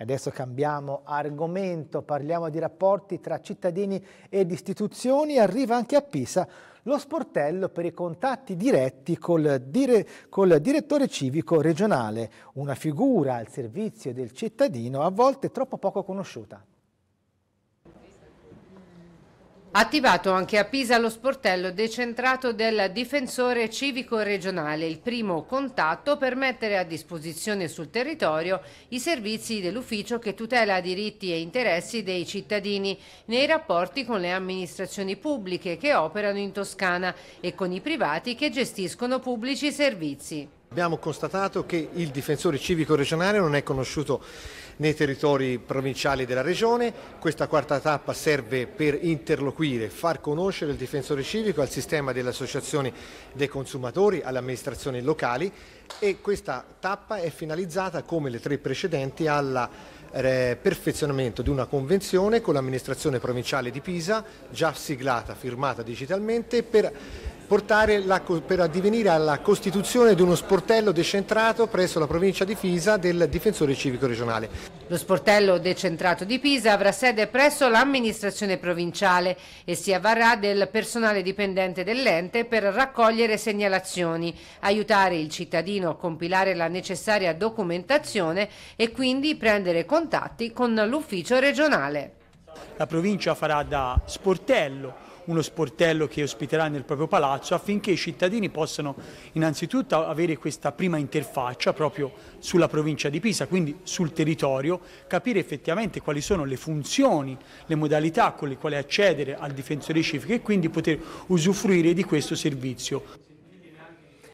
Adesso cambiamo argomento, parliamo di rapporti tra cittadini ed istituzioni. Arriva anche a Pisa lo sportello per i contatti diretti col, dire, col, direttore civico regionale, una figura al servizio del cittadino a volte troppo poco conosciuta. Attivato anche a Pisa lo sportello decentrato del difensore civico regionale, il primo contatto per mettere a disposizione sul territorio i servizi dell'ufficio che tutela diritti e interessi dei cittadini nei rapporti con le amministrazioni pubbliche che operano in Toscana e con i privati che gestiscono pubblici servizi. Abbiamo constatato che il difensore civico regionale non è conosciuto nei territori provinciali della regione, questa quarta tappa serve per interloquire, far conoscere il difensore civico al sistema delle associazioni dei consumatori, alle amministrazioni locali e questa tappa è finalizzata come le tre precedenti al eh, perfezionamento di una convenzione con l'amministrazione provinciale di Pisa già siglata, firmata digitalmente per portare la, per addivenire alla costituzione di uno sportello decentrato presso la provincia di Pisa del difensore civico regionale. Lo sportello decentrato di Pisa avrà sede presso l'amministrazione provinciale e si avvarrà del personale dipendente dell'ente per raccogliere segnalazioni, aiutare il cittadino a compilare la necessaria documentazione e quindi prendere contatti con l'ufficio regionale. La provincia farà da sportello uno sportello che ospiterà nel proprio palazzo affinché i cittadini possano innanzitutto avere questa prima interfaccia proprio sulla provincia di Pisa, quindi sul territorio, capire effettivamente quali sono le funzioni, le modalità con le quali accedere al difensore civico e quindi poter usufruire di questo servizio.